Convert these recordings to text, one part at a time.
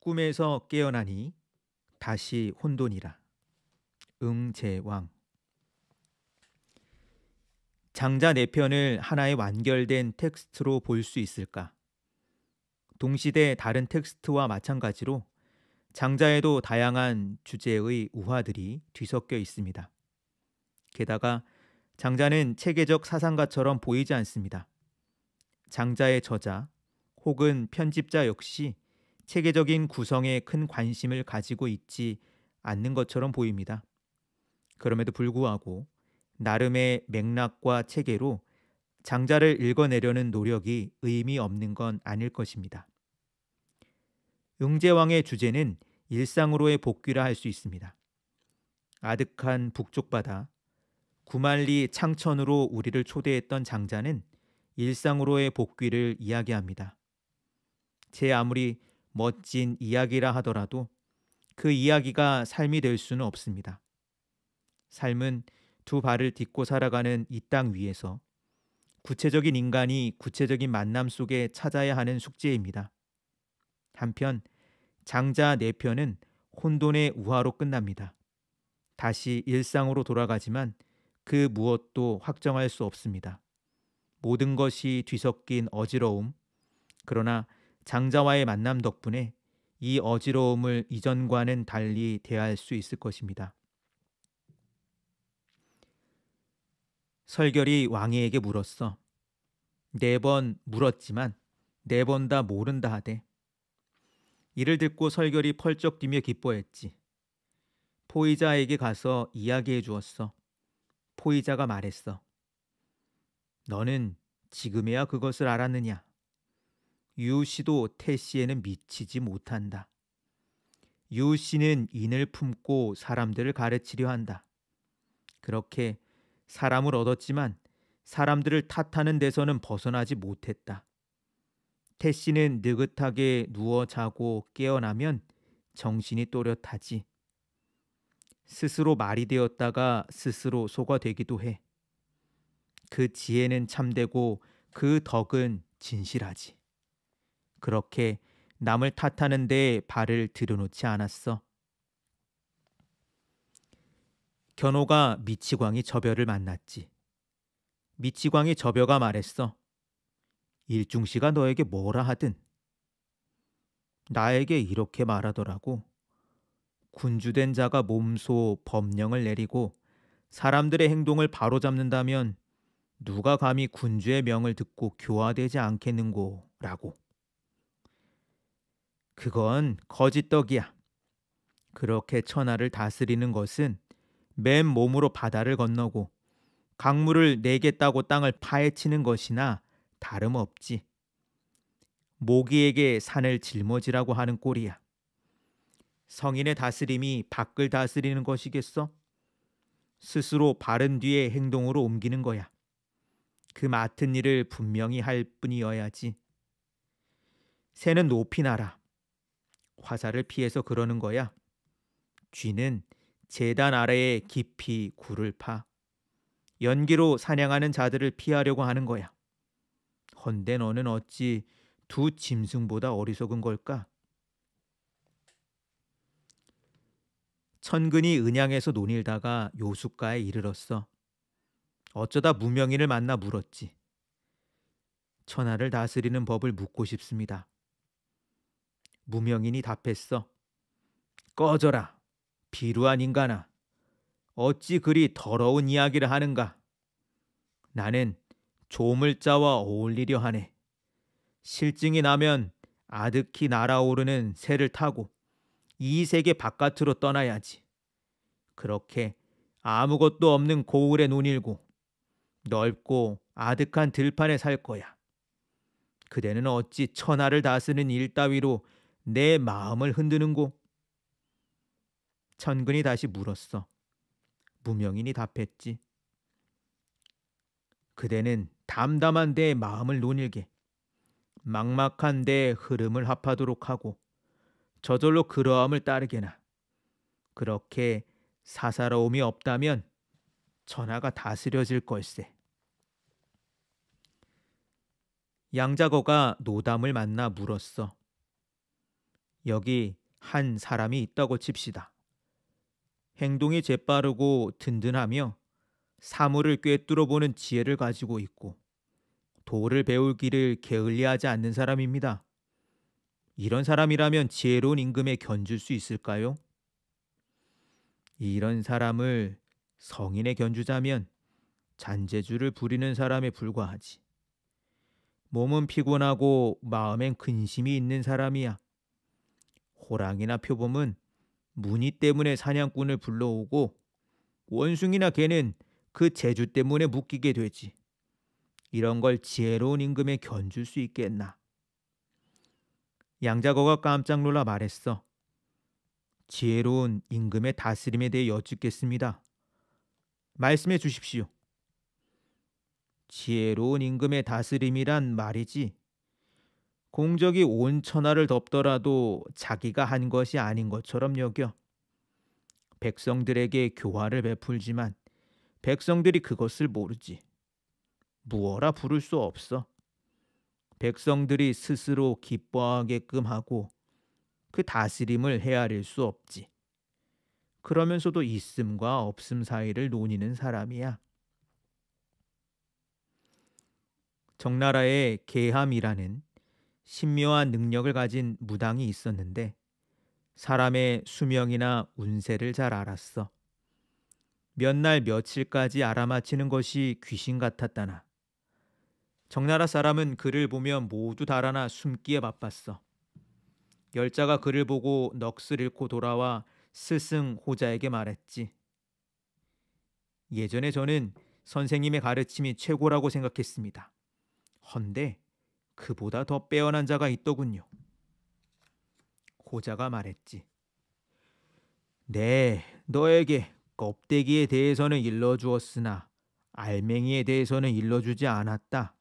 꿈에서 깨어나니 다시 혼돈이라. 응제왕 장자 네 편을 하나의 완결된 텍스트로 볼 수 있을까? 동시대 다른 텍스트와 마찬가지로 장자에도 다양한 주제의 우화들이 뒤섞여 있습니다. 게다가 장자는 체계적 사상가처럼 보이지 않습니다. 장자의 저자 혹은 편집자 역시 체계적인 구성에 큰 관심을 가지고 있지 않는 것처럼 보입니다. 그럼에도 불구하고 나름의 맥락과 체계로 장자를 읽어내려는 노력이 의미 없는 건 아닐 것입니다. 응제왕의 주제는 일상으로의 복귀라 할 수 있습니다. 아득한 북쪽 바다, 구만리 창천으로 우리를 초대했던 장자는 일상으로의 복귀를 이야기합니다. 제 아무리 멋진 이야기라 하더라도 그 이야기가 삶이 될 수는 없습니다. 삶은 두 발을 딛고 살아가는 이 땅 위에서 구체적인 인간이 구체적인 만남 속에 찾아야 하는 숙제입니다. 한편 장자 내편은 네 혼돈의 우화로 끝납니다. 다시 일상으로 돌아가지만 그 무엇도 확정할 수 없습니다. 모든 것이 뒤섞인 어지러움, 그러나 장자와의 만남 덕분에 이 어지러움을 이전과는 달리 대할 수 있을 것입니다. 설결이 왕이에게 물었어. 네 번 물었지만 네 번 다 모른다 하되. 이를 듣고 설결이 펄쩍 뛰며 기뻐했지. 포이자에게 가서 이야기해 주었어. 포이자가 말했어. 너는 지금에야 그것을 알았느냐? 유 씨도 태 씨에는 미치지 못한다. 유 씨는 인을 품고 사람들을 가르치려 한다. 그렇게 사람을 얻었지만 사람들을 탓하는 데서는 벗어나지 못했다. 태 씨는 느긋하게 누워 자고 깨어나면 정신이 또렷하지. 스스로 말이 되었다가 스스로 소가 되기도 해. 그 지혜는 참되고 그 덕은 진실하지. 그렇게 남을 탓하는 데 발을 들여놓지 않았어. 견호가 미치광이 저별을 만났지. 미치광이 저벼가 말했어. 일중 씨가 너에게 뭐라 하든 나에게 이렇게 말하더라고. 군주된 자가 몸소 법령을 내리고 사람들의 행동을 바로잡는다면 누가 감히 군주의 명을 듣고 교화되지 않겠는고라고. 그건 거짓떡이야. 그렇게 천하를 다스리는 것은 맨 몸으로 바다를 건너고 강물을 내겠다고 네 땅을 파헤치는 것이나 다름없지. 모기에게 산을 짊어지라고 하는 꼴이야. 성인의 다스림이 밖을 다스리는 것이겠어? 스스로 바른 뒤에 행동으로 옮기는 거야. 그 맡은 일을 분명히 할 뿐이어야지. 새는 높이 날아 화살을 피해서 그러는 거야. 쥐는 재단 아래에 깊이 굴을 파 연기로 사냥하는 자들을 피하려고 하는 거야. 헌데 너는 어찌 두 짐승보다 어리석은 걸까? 천근이 은양에서 논일다가 요숫가에 이르렀어. 어쩌다 무명인을 만나 물었지. 천하를 다스리는 법을 묻고 싶습니다. 무명인이 답했어. 꺼져라. 비루한 인간아. 어찌 그리 더러운 이야기를 하는가. 나는 조물자와 어울리려 하네. 실증이 나면 아득히 날아오르는 새를 타고 이 세계 바깥으로 떠나야지. 그렇게 아무것도 없는 고을에 논일고 넓고 아득한 들판에 살 거야. 그대는 어찌 천하를 다스는 일 따위로 내 마음을 흔드는고? 천근이 다시 물었어. 무명인이 답했지. 그대는 담담한 내 마음을 논일게. 막막한 내 흐름을 합하도록 하고 저절로 그러함을 따르게나. 그렇게 사사로움이 없다면 천하가 다스려질 걸세. 양자거가 노담을 만나 물었어. 여기 한 사람이 있다고 칩시다. 행동이 재빠르고 든든하며 사물을 꿰뚫어 보는 지혜를 가지고 있고 도를 배울 길을 게을리하지 않는 사람입니다. 이런 사람이라면 지혜로운 임금에 견줄 수 있을까요? 이런 사람을 성인에 견주자면 잔재주를 부리는 사람에 불과하지. 몸은 피곤하고 마음엔 근심이 있는 사람이야. 호랑이나 표범은 무늬 때문에 사냥꾼을 불러오고 원숭이나 개는 그 재주 때문에 묶이게 되지. 이런 걸 지혜로운 임금에 견줄 수 있겠나? 양자거가 깜짝 놀라 말했어. 지혜로운 임금의 다스림에 대해 여쭙겠습니다. 말씀해 주십시오. 지혜로운 임금의 다스림이란 말이지. 공적이 온 천하를 덮더라도 자기가 한 것이 아닌 것처럼 여겨 백성들에게 교화를 베풀지만 백성들이 그것을 모르지. 무어라 부를 수 없어. 백성들이 스스로 기뻐하게끔 하고 그 다스림을 헤아릴 수 없지. 그러면서도 있음과 없음 사이를 논의는 사람이야. 정나라의 계함이라는 신묘한 능력을 가진 무당이 있었는데 사람의 수명이나 운세를 잘 알았어. 몇 날 며칠까지 알아맞히는 것이 귀신 같았다나. 정나라 사람은 그를 보면 모두 달아나 숨기에 바빴어. 열자가 그를 보고 넋을 잃고 돌아와 스승 호자에게 말했지. 예전에 저는 선생님의 가르침이 최고라고 생각했습니다. 헌데 그보다 더 빼어난 자가 있더군요. 호자가 말했지. 네, 너에게 껍데기에 대해서는 일러주었으나 알맹이에 대해서는 일러주지 않았다.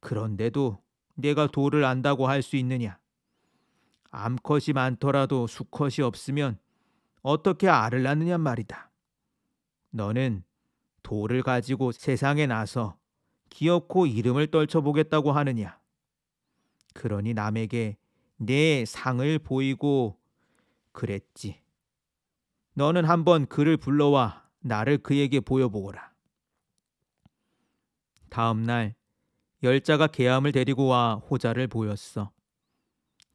그런데도 내가 도를 안다고 할 수 있느냐? 암컷이 많더라도 수컷이 없으면 어떻게 알을 낳느냐 말이다. 너는 도를 가지고 세상에 나서 기어코 이름을 떨쳐보겠다고 하느냐? 그러니 남에게 내 상을 보이고 그랬지. 너는 한번 그를 불러와 나를 그에게 보여보거라. 다음 날 열자가 개함을 데리고 와 호자를 보였어.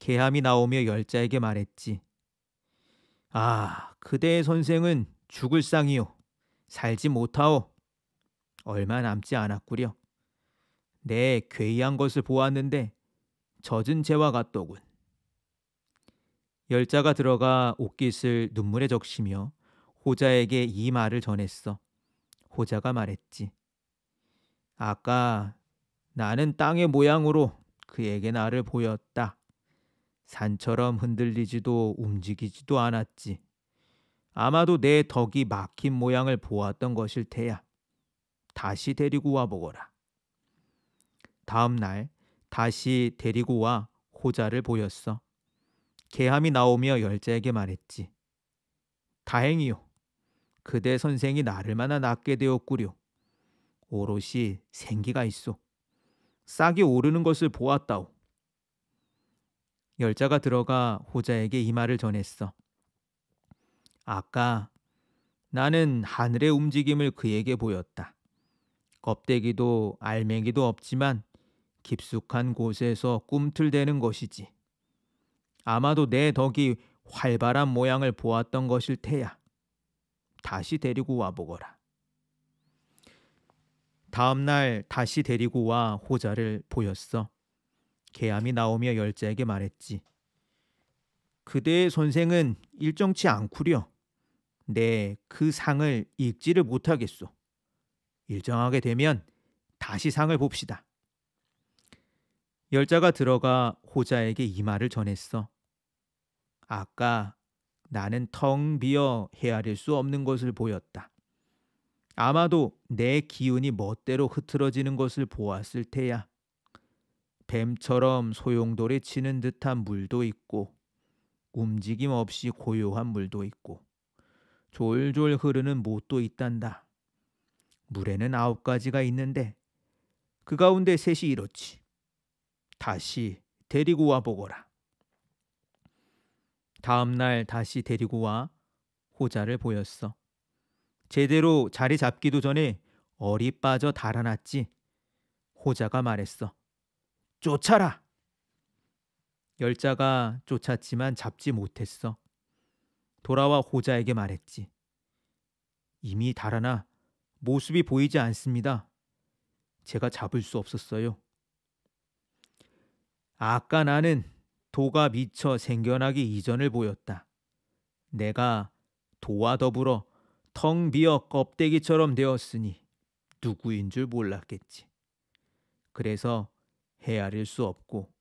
개함이 나오며 열자에게 말했지. 아, 그대의 선생은 죽을 상이요. 살지 못하오. 얼마 남지 않았구려. 내 괴이한 것을 보았는데 젖은 재와 같더군. 열자가 들어가 옷깃을 눈물에 적시며 호자에게 이 말을 전했어. 호자가 말했지. 아까 나는 땅의 모양으로 그에게 나를 보였다. 산처럼 흔들리지도 움직이지도 않았지. 아마도 내 덕이 막힌 모양을 보았던 것일 테야. 다시 데리고 와보거라. 다음 날 다시 데리고 와 호자를 보였어. 개함이 나오며 열자에게 말했지. 다행이요. 그대 선생이 나를 만나 낫게 되었구려. 오롯이 생기가 있어. 싹이 오르는 것을 보았다오. 열자가 들어가 호자에게 이 말을 전했어. 아까 나는 하늘의 움직임을 그에게 보였다. 껍데기도 알맹이도 없지만 깊숙한 곳에서 꿈틀대는 것이지. 아마도 내 덕이 활발한 모양을 보았던 것일 테야. 다시 데리고 와보거라. 다음 날 다시 데리고 와 호자를 보였어. 개암이 나오며 열자에게 말했지. 그대의 선생은 일정치 않구려. 내 그 상을 읽지를 못하겠소. 일정하게 되면 다시 상을 봅시다. 열자가 들어가 호자에게 이 말을 전했어. 아까 나는 텅 비어 헤아릴 수 없는 것을 보였다. 아마도 내 기운이 멋대로 흐트러지는 것을 보았을 테야. 뱀처럼 소용돌이 치는 듯한 물도 있고 움직임 없이 고요한 물도 있고 졸졸 흐르는 못도 있단다. 물에는 아홉 가지가 있는데 그 가운데 셋이 이렇지. 다시 데리고 와 보거라. 다음 날 다시 데리고 와 호자를 보였어. 제대로 자리 잡기도 전에 어리 빠져 달아났지. 호자가 말했어. 쫓아라. 열자가 쫓았지만 잡지 못했어. 돌아와 호자에게 말했지. 이미 달아나 모습이 보이지 않습니다. 제가 잡을 수 없었어요. 아까 나는 도가 미쳐 생겨나기 이전을 보였다. 내가 도와 더불어 텅 비어 껍데기처럼 되었으니 누구인 줄 몰랐겠지. 그래서 헤아릴 수 없고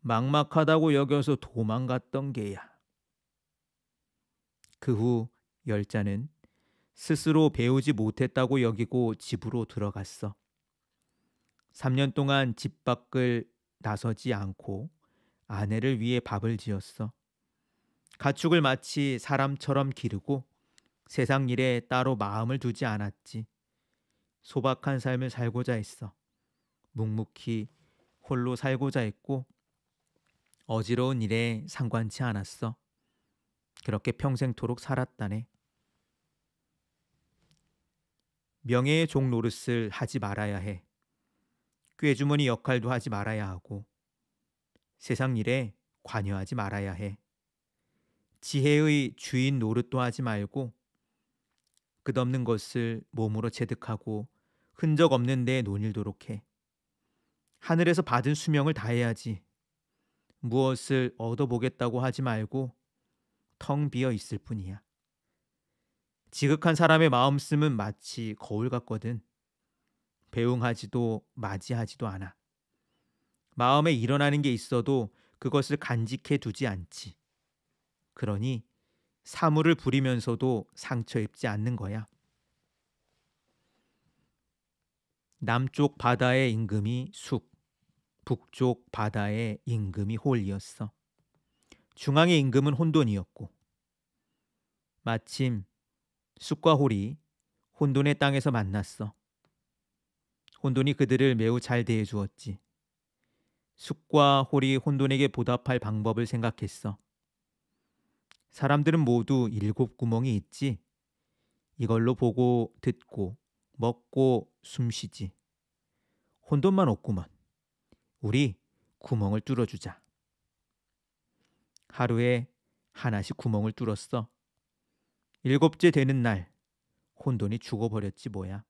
막막하다고 여겨서 도망갔던 게야. 그 후 열자는 스스로 배우지 못했다고 여기고 집으로 들어갔어. 3년 동안 집 밖을 나서지 않고 아내를 위해 밥을 지었어. 가축을 마치 사람처럼 기르고 세상 일에 따로 마음을 두지 않았지. 소박한 삶을 살고자 했어. 묵묵히 홀로 살고자 했고 어지러운 일에 상관치 않았어. 그렇게 평생토록 살았다네. 명예의 종 노릇을 하지 말아야 해. 꾀주머니 역할도 하지 말아야 하고 세상 일에 관여하지 말아야 해. 지혜의 주인 노릇도 하지 말고 끝없는 것을 몸으로 체득하고 흔적 없는 데 논일도록 해. 하늘에서 받은 수명을 다해야지. 무엇을 얻어보겠다고 하지 말고 텅 비어 있을 뿐이야. 지극한 사람의 마음씀은 마치 거울 같거든. 배웅하지도 맞이하지도 않아. 마음에 일어나는 게 있어도 그것을 간직해 두지 않지. 그러니 사물을 부리면서도 상처 입지 않는 거야. 남쪽 바다의 임금이 숙, 북쪽 바다의 임금이 홀이었어. 중앙의 임금은 혼돈이었고 마침 숲과 홀이 혼돈의 땅에서 만났어. 혼돈이 그들을 매우 잘 대해 주었지. 숙과 홀이 혼돈에게 보답할 방법을 생각했어. 사람들은 모두 일곱 구멍이 있지. 이걸로 보고 듣고 먹고 숨쉬지. 혼돈만 없구먼. 우리 구멍을 뚫어주자. 하루에 하나씩 구멍을 뚫었어. 일곱째 되는 날 혼돈이 죽어버렸지 뭐야.